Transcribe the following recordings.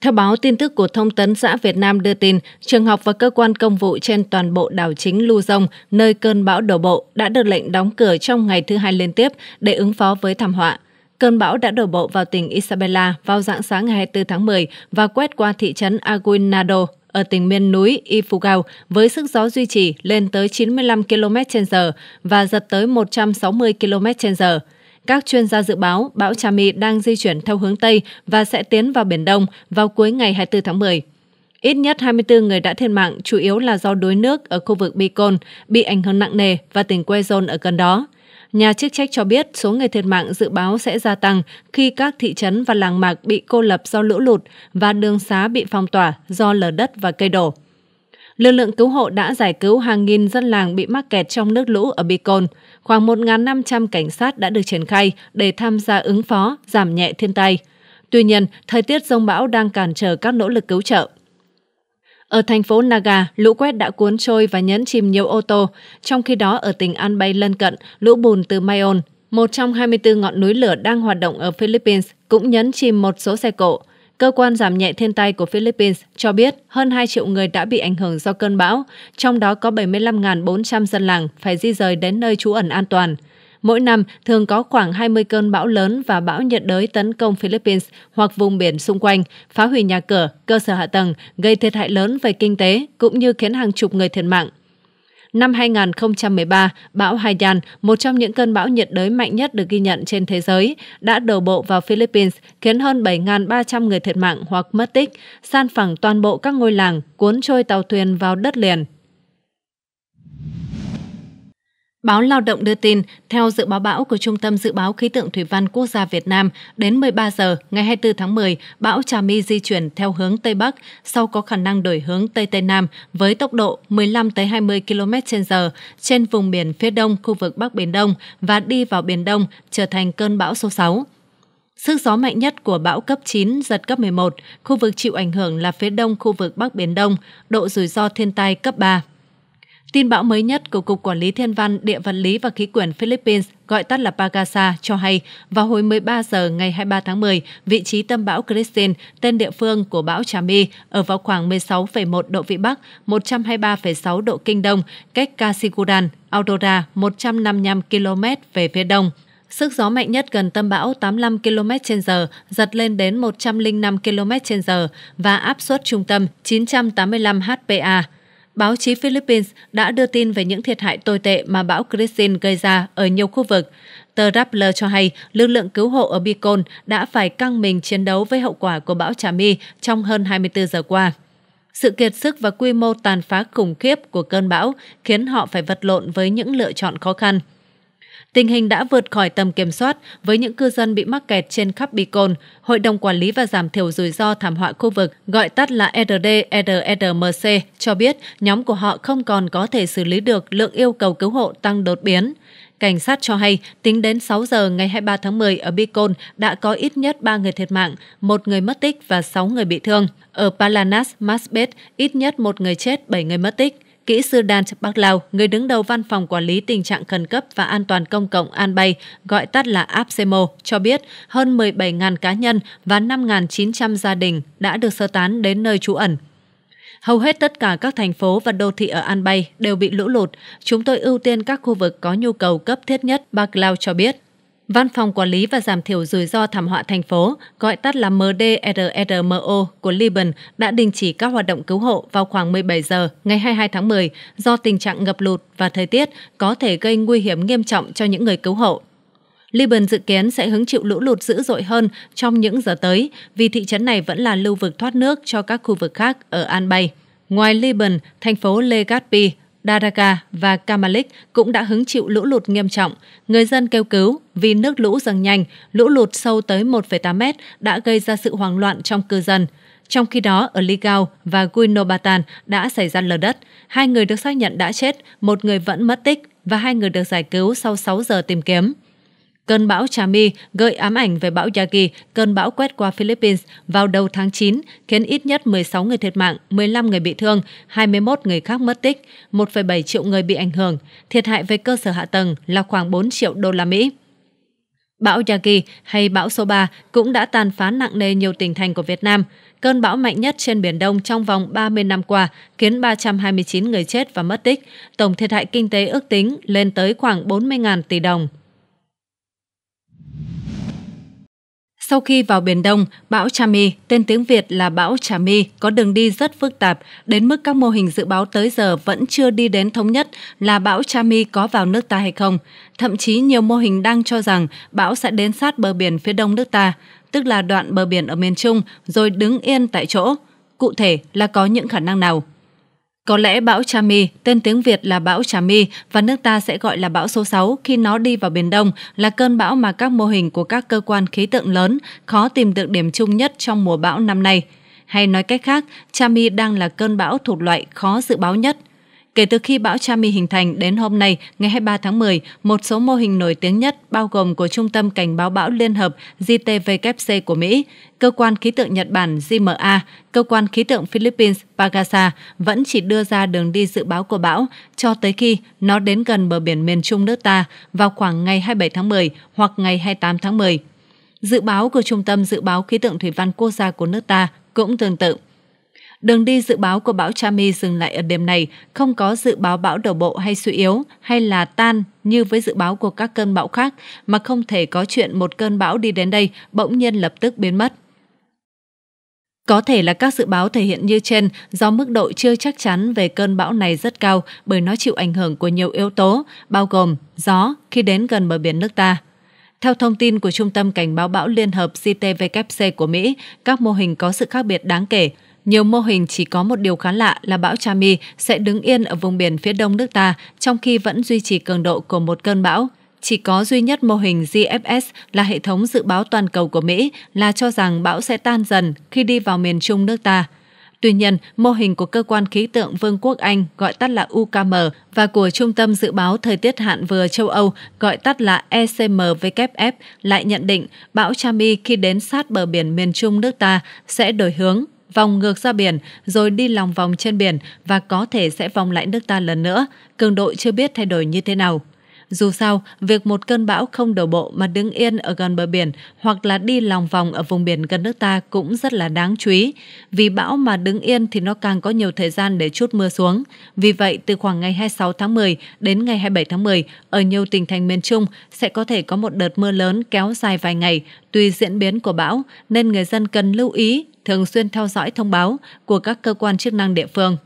Theo báo tin tức của Thông tấn xã Việt Nam đưa tin, trường học và cơ quan công vụ trên toàn bộ đảo chính Lu Dông, nơi cơn bão đổ bộ, đã được lệnh đóng cửa trong ngày thứ hai liên tiếp để ứng phó với thảm họa. Cơn bão đã đổ bộ vào tỉnh Isabela vào dạng sáng ngày 24 tháng 10 và quét qua thị trấn Aguinaldo ở tỉnh miền núi Ifugao với sức gió duy trì lên tới 95 km/h và giật tới 160 km/h. Các chuyên gia dự báo bão Chami đang di chuyển theo hướng Tây và sẽ tiến vào Biển Đông vào cuối ngày 24 tháng 10. Ít nhất 24 người đã thiệt mạng, chủ yếu là do đuối nước ở khu vực Bicol, bị ảnh hưởng nặng nề và tỉnh Quezon ở gần đó. Nhà chức trách cho biết số người thiệt mạng dự báo sẽ gia tăng khi các thị trấn và làng mạc bị cô lập do lũ lụt và đường xá bị phong tỏa do lở đất và cây đổ lực lượng cứu hộ đã giải cứu hàng nghìn dân làng bị mắc kẹt trong nước lũ ở Bicol. Khoảng 1.500 cảnh sát đã được triển khai để tham gia ứng phó, giảm nhẹ thiên tai. Tuy nhiên, thời tiết rông bão đang cản trở các nỗ lực cứu trợ. Ở thành phố Naga, lũ quét đã cuốn trôi và nhấn chìm nhiều ô tô, trong khi đó ở tỉnh An Bay lân cận, lũ bùn từ Mayon, một trong 24 ngọn núi lửa đang hoạt động ở Philippines, cũng nhấn chìm một số xe cộ. Cơ quan giảm nhẹ thiên tai của Philippines cho biết hơn 2 triệu người đã bị ảnh hưởng do cơn bão, trong đó có 75.400 dân làng phải di rời đến nơi trú ẩn an toàn. Mỗi năm thường có khoảng 20 cơn bão lớn và bão nhiệt đới tấn công Philippines hoặc vùng biển xung quanh, phá hủy nhà cửa, cơ sở hạ tầng, gây thiệt hại lớn về kinh tế cũng như khiến hàng chục người thiệt mạng. Năm 2013, bão Haiyan, một trong những cơn bão nhiệt đới mạnh nhất được ghi nhận trên thế giới, đã đổ bộ vào Philippines, khiến hơn 7.300 người thiệt mạng hoặc mất tích, san phẳng toàn bộ các ngôi làng, cuốn trôi tàu thuyền vào đất liền. Báo Lao động đưa tin, theo dự báo bão của Trung tâm Dự báo Khí tượng Thủy văn Quốc gia Việt Nam, đến 13 giờ ngày 24 tháng 10, bão Trà My di chuyển theo hướng Tây Bắc, sau có khả năng đổi hướng Tây Tây Nam với tốc độ 15-20 km/h trên vùng biển phía đông khu vực Bắc Biển Đông và đi vào Biển Đông, trở thành cơn bão số 6. Sức gió mạnh nhất của bão cấp 9, giật cấp 11, khu vực chịu ảnh hưởng là phía đông khu vực Bắc Biển Đông, độ rủi ro thiên tai cấp 3. Tin bão mới nhất của Cục Quản lý Thiên văn, Địa vật lý và Khí quyển Philippines, gọi tắt là Pagasa, cho hay vào hồi 13 giờ ngày 23 tháng 10, vị trí tâm bão Christine, tên địa phương của bão Trà ở vào khoảng 16,1 độ Vĩ Bắc, 123,6 độ Kinh Đông, cách Kasiguran, Aurora 155 km về phía đông. Sức gió mạnh nhất gần tâm bão 85 km h giật lên đến 105 km h và áp suất trung tâm 985 HPA báo chí Philippines đã đưa tin về những thiệt hại tồi tệ mà bão Christine gây ra ở nhiều khu vực. Tờ Rappler cho hay lực lượng cứu hộ ở Bicol đã phải căng mình chiến đấu với hậu quả của bão Trà My trong hơn 24 giờ qua. Sự kiệt sức và quy mô tàn phá khủng khiếp của cơn bão khiến họ phải vật lộn với những lựa chọn khó khăn. Tình hình đã vượt khỏi tầm kiểm soát với những cư dân bị mắc kẹt trên khắp Bicol. Hội đồng Quản lý và Giảm thiểu rủi ro thảm họa khu vực, gọi tắt là RDRRMC, e e cho biết nhóm của họ không còn có thể xử lý được lượng yêu cầu cứu hộ tăng đột biến. Cảnh sát cho hay, tính đến 6 giờ ngày 23 tháng 10 ở Bicol đã có ít nhất 3 người thiệt mạng, một người mất tích và 6 người bị thương. Ở Palanas, Masbet, ít nhất một người chết, 7 người mất tích kỹ sư Dan Bắc Lao, người đứng đầu Văn phòng Quản lý Tình trạng Khẩn cấp và An toàn Công cộng An Bay, gọi tắt là APSEMO, cho biết hơn 17.000 cá nhân và 5.900 gia đình đã được sơ tán đến nơi trú ẩn Hầu hết tất cả các thành phố và đô thị ở An Bay đều bị lũ lụt. Chúng tôi ưu tiên các khu vực có nhu cầu cấp thiết nhất, bà Cloud cho biết. Văn phòng Quản lý và Giảm thiểu rủi ro thảm họa thành phố, gọi tắt là MDRRMO của Liban đã đình chỉ các hoạt động cứu hộ vào khoảng 17 giờ ngày 22 tháng 10 do tình trạng ngập lụt và thời tiết có thể gây nguy hiểm nghiêm trọng cho những người cứu hộ. Liban dự kiến sẽ hứng chịu lũ lụt dữ dội hơn trong những giờ tới vì thị trấn này vẫn là lưu vực thoát nước cho các khu vực khác ở An Bay. Ngoài Liban, thành phố Legazpi Daraga và Kamalik cũng đã hứng chịu lũ lụt nghiêm trọng. Người dân kêu cứu vì nước lũ dâng nhanh, lũ lụt sâu tới 1,8 mét đã gây ra sự hoang loạn trong cư dân. Trong khi đó, ở Ligao và Guinobatan đã xảy ra lở đất. Hai người được xác nhận đã chết, một người vẫn mất tích và hai người được giải cứu sau 6 giờ tìm kiếm. Cơn bão Chami gợi ám ảnh về bão Yagi, cơn bão quét qua Philippines vào đầu tháng 9, khiến ít nhất 16 người thiệt mạng, 15 người bị thương, 21 người khác mất tích, 1,7 triệu người bị ảnh hưởng. Thiệt hại về cơ sở hạ tầng là khoảng 4 triệu đô la Mỹ. Bão Yagi hay bão số 3 cũng đã tàn phá nặng nề nhiều tỉnh thành của Việt Nam. Cơn bão mạnh nhất trên Biển Đông trong vòng 30 năm qua khiến 329 người chết và mất tích. Tổng thiệt hại kinh tế ước tính lên tới khoảng 40.000 tỷ đồng. Sau khi vào Biển Đông, bão Chami, tên tiếng Việt là bão Chami, có đường đi rất phức tạp, đến mức các mô hình dự báo tới giờ vẫn chưa đi đến thống nhất là bão Chami có vào nước ta hay không. Thậm chí nhiều mô hình đang cho rằng bão sẽ đến sát bờ biển phía đông nước ta, tức là đoạn bờ biển ở miền Trung, rồi đứng yên tại chỗ. Cụ thể là có những khả năng nào? Có lẽ bão Chami, tên tiếng Việt là bão Chami và nước ta sẽ gọi là bão số 6 khi nó đi vào Biển Đông, là cơn bão mà các mô hình của các cơ quan khí tượng lớn khó tìm được điểm chung nhất trong mùa bão năm nay. Hay nói cách khác, Chami đang là cơn bão thuộc loại khó dự báo nhất – Kể từ khi bão Chami hình thành đến hôm nay, ngày 23 tháng 10, một số mô hình nổi tiếng nhất bao gồm của Trung tâm Cảnh báo bão Liên hợp JTWC của Mỹ, Cơ quan Khí tượng Nhật Bản JMA, Cơ quan Khí tượng Philippines Pagasa vẫn chỉ đưa ra đường đi dự báo của bão cho tới khi nó đến gần bờ biển miền Trung nước ta vào khoảng ngày 27 tháng 10 hoặc ngày 28 tháng 10. Dự báo của Trung tâm Dự báo Khí tượng Thủy văn Quốc gia của nước ta cũng tương tự. Đường đi dự báo của bão Chami dừng lại ở đêm này, không có dự báo bão đổ bộ hay suy yếu hay là tan như với dự báo của các cơn bão khác, mà không thể có chuyện một cơn bão đi đến đây bỗng nhiên lập tức biến mất. Có thể là các dự báo thể hiện như trên do mức độ chưa chắc chắn về cơn bão này rất cao bởi nó chịu ảnh hưởng của nhiều yếu tố, bao gồm gió khi đến gần bờ biển nước ta. Theo thông tin của Trung tâm Cảnh báo bão Liên hợp CTVKC của Mỹ, các mô hình có sự khác biệt đáng kể – nhiều mô hình chỉ có một điều khá lạ là bão Chami sẽ đứng yên ở vùng biển phía đông nước ta, trong khi vẫn duy trì cường độ của một cơn bão. Chỉ có duy nhất mô hình GFS là hệ thống dự báo toàn cầu của Mỹ là cho rằng bão sẽ tan dần khi đi vào miền trung nước ta. Tuy nhiên, mô hình của cơ quan khí tượng Vương quốc Anh gọi tắt là UKM và của Trung tâm Dự báo Thời tiết hạn vừa châu Âu gọi tắt là ECMWF lại nhận định bão Chami khi đến sát bờ biển miền Trung nước ta sẽ đổi hướng vòng ngược ra biển rồi đi lòng vòng trên biển và có thể sẽ vòng lại nước ta lần nữa, cường độ chưa biết thay đổi như thế nào. Dù sao, việc một cơn bão không đổ bộ mà đứng yên ở gần bờ biển hoặc là đi lòng vòng ở vùng biển gần nước ta cũng rất là đáng chú ý. Vì bão mà đứng yên thì nó càng có nhiều thời gian để chút mưa xuống. Vì vậy, từ khoảng ngày 26 tháng 10 đến ngày 27 tháng 10, ở nhiều tỉnh thành miền Trung sẽ có thể có một đợt mưa lớn kéo dài vài ngày tùy diễn biến của bão, nên người dân cần lưu ý thường xuyên theo dõi thông báo của các cơ quan chức năng địa phương.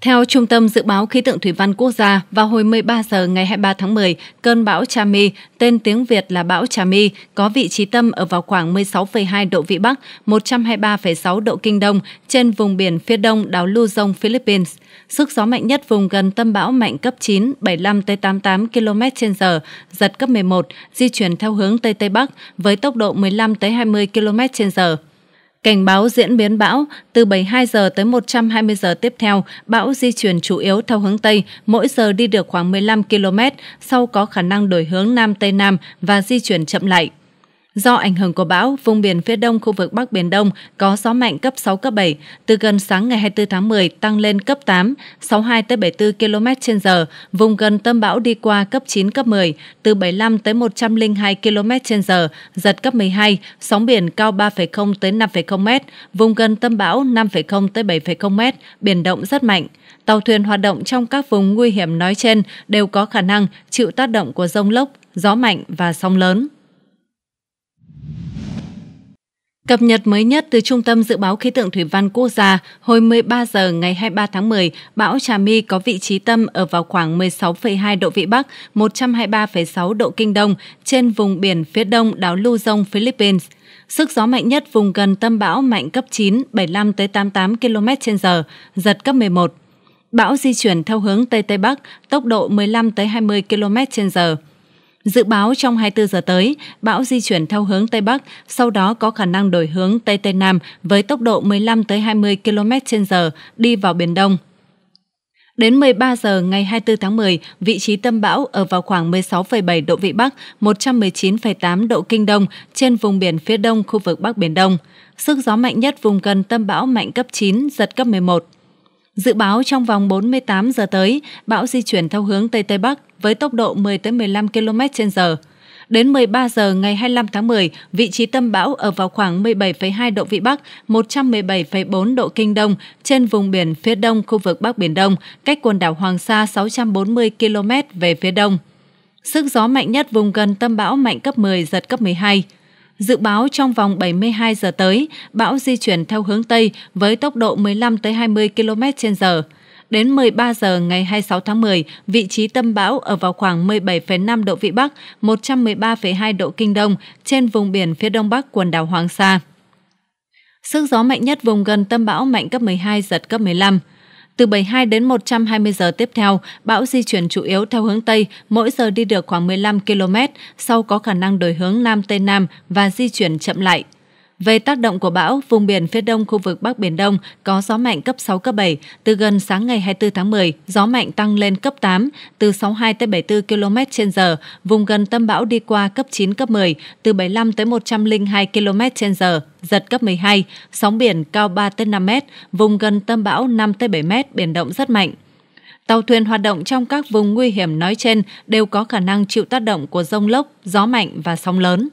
Theo Trung tâm Dự báo Khí tượng Thủy văn Quốc gia, vào hồi 13 giờ ngày 23 tháng 10, cơn bão Chami, tên tiếng Việt là bão Chami, có vị trí tâm ở vào khoảng 16,2 độ Vĩ Bắc, 123,6 độ Kinh Đông, trên vùng biển phía đông đảo Luzon, Philippines. Sức gió mạnh nhất vùng gần tâm bão mạnh cấp 9, 75-88 km/h, giật cấp 11, di chuyển theo hướng Tây Tây Bắc với tốc độ 15-20 km/h. Cảnh báo diễn biến bão, từ 72 giờ tới 120 giờ tiếp theo, bão di chuyển chủ yếu theo hướng Tây, mỗi giờ đi được khoảng 15 km, sau có khả năng đổi hướng Nam Tây Nam và di chuyển chậm lại. Do ảnh hưởng của bão, vùng biển phía đông khu vực Bắc Biển Đông có gió mạnh cấp 6, cấp 7, từ gần sáng ngày 24 tháng 10 tăng lên cấp 8, 62 tới 74 km h vùng gần tâm bão đi qua cấp 9, cấp 10, từ 75 tới 102 km h giật cấp 12, sóng biển cao 3,0 tới 5,0 m, vùng gần tâm bão 5,0 tới 7,0 m, biển động rất mạnh. Tàu thuyền hoạt động trong các vùng nguy hiểm nói trên đều có khả năng chịu tác động của rông lốc, gió mạnh và sóng lớn. Cập nhật mới nhất từ Trung tâm Dự báo Khí tượng Thủy văn Quốc gia, hồi 13 giờ ngày 23 tháng 10, bão Trà My có vị trí tâm ở vào khoảng 16,2 độ Vĩ Bắc, 123,6 độ Kinh Đông, trên vùng biển phía đông đảo Luzon, Philippines. Sức gió mạnh nhất vùng gần tâm bão mạnh cấp 9, 75 88 km h giật cấp 11. Bão di chuyển theo hướng Tây Tây Bắc, tốc độ 15 20 km h Dự báo trong 24 giờ tới, bão di chuyển theo hướng Tây Bắc, sau đó có khả năng đổi hướng Tây Tây Nam với tốc độ 15-20 km/h đi vào Biển Đông. Đến 13 giờ ngày 24 tháng 10, vị trí tâm bão ở vào khoảng 16,7 độ Vĩ Bắc, 119,8 độ Kinh Đông trên vùng biển phía đông khu vực Bắc Biển Đông. Sức gió mạnh nhất vùng gần tâm bão mạnh cấp 9, giật cấp 11. Dự báo trong vòng 48 giờ tới, bão di chuyển theo hướng Tây Tây Bắc, với tốc độ 10-15 km/h. Đến 13 giờ ngày 25 tháng 10, vị trí tâm bão ở vào khoảng 17,2 độ Vĩ Bắc, 117,4 độ Kinh Đông trên vùng biển phía đông khu vực Bắc Biển Đông, cách quần đảo Hoàng Sa 640 km về phía đông. Sức gió mạnh nhất vùng gần tâm bão mạnh cấp 10, giật cấp 12. Dự báo trong vòng 72 giờ tới, bão di chuyển theo hướng Tây với tốc độ 15-20 km h Đến 13 giờ ngày 26 tháng 10, vị trí tâm bão ở vào khoảng 17,5 độ Vĩ Bắc, 113,2 độ Kinh Đông trên vùng biển phía đông bắc quần đảo Hoàng Sa. Sức gió mạnh nhất vùng gần tâm bão mạnh cấp 12, giật cấp 15. Từ 72 đến 120 giờ tiếp theo, bão di chuyển chủ yếu theo hướng Tây, mỗi giờ đi được khoảng 15 km, sau có khả năng đổi hướng Nam Tây Nam và di chuyển chậm lại. Về tác động của bão, vùng biển phía đông khu vực Bắc Biển Đông có gió mạnh cấp 6, cấp 7. Từ gần sáng ngày 24 tháng 10, gió mạnh tăng lên cấp 8, từ 62 tới 74 km trên giờ. Vùng gần tâm bão đi qua cấp 9, cấp 10, từ 75 tới 102 km trên giờ, giật cấp 12. Sóng biển cao 3 tới 5 mét, vùng gần tâm bão 5 tới 7 mét, biển động rất mạnh. Tàu thuyền hoạt động trong các vùng nguy hiểm nói trên đều có khả năng chịu tác động của rông lốc, gió mạnh và sóng lớn.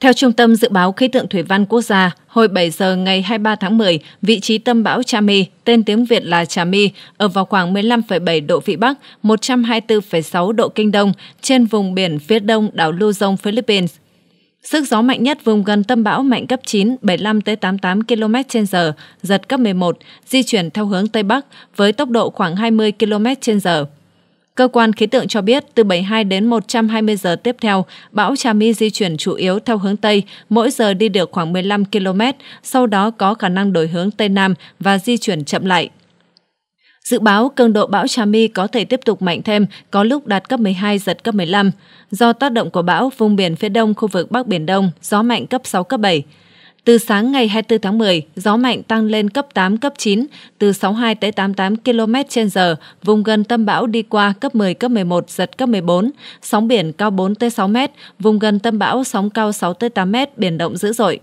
Theo Trung tâm Dự báo Khí tượng Thủy văn Quốc gia, hồi 7 giờ ngày 23 tháng 10, vị trí tâm bão Trà My, tên tiếng Việt là Trà My, ở vào khoảng 15,7 độ Vĩ Bắc, 124,6 độ Kinh Đông, trên vùng biển phía đông đảo Luzon, Philippines. Sức gió mạnh nhất vùng gần tâm bão mạnh cấp 9, 75 88 km h giật cấp 11, di chuyển theo hướng Tây Bắc với tốc độ khoảng 20 km h Cơ quan khí tượng cho biết, từ 72 đến 120 giờ tiếp theo, bão Trà di chuyển chủ yếu theo hướng Tây, mỗi giờ đi được khoảng 15 km, sau đó có khả năng đổi hướng Tây Nam và di chuyển chậm lại. Dự báo cường độ bão Trà có thể tiếp tục mạnh thêm, có lúc đạt cấp 12 giật cấp 15. Do tác động của bão, vùng biển phía đông khu vực Bắc Biển Đông, gió mạnh cấp 6 cấp 7. Từ sáng ngày 24 tháng 10, gió mạnh tăng lên cấp 8, cấp 9, từ 62 tới 88 km h vùng gần tâm bão đi qua cấp 10, cấp 11, giật cấp 14, sóng biển cao 4 tới 6 m, vùng gần tâm bão sóng cao 6 tới 8 m, biển động dữ dội.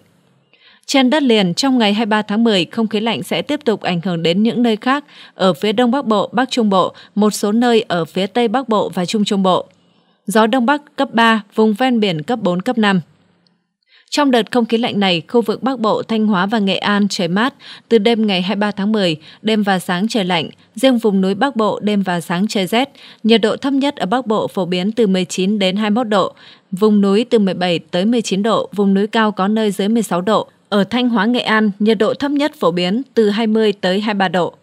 Trên đất liền, trong ngày 23 tháng 10, không khí lạnh sẽ tiếp tục ảnh hưởng đến những nơi khác ở phía Đông Bắc Bộ, Bắc Trung Bộ, một số nơi ở phía Tây Bắc Bộ và Trung Trung Bộ. Gió Đông Bắc cấp 3, vùng ven biển cấp 4, cấp 5. Trong đợt không khí lạnh này, khu vực Bắc Bộ, Thanh Hóa và Nghệ An trời mát, từ đêm ngày 23 tháng 10, đêm và sáng trời lạnh, riêng vùng núi Bắc Bộ đêm và sáng trời rét, nhiệt độ thấp nhất ở Bắc Bộ phổ biến từ 19 đến 21 độ, vùng núi từ 17 tới 19 độ, vùng núi cao có nơi dưới 16 độ. Ở Thanh Hóa, Nghệ An, nhiệt độ thấp nhất phổ biến từ 20 tới 23 độ.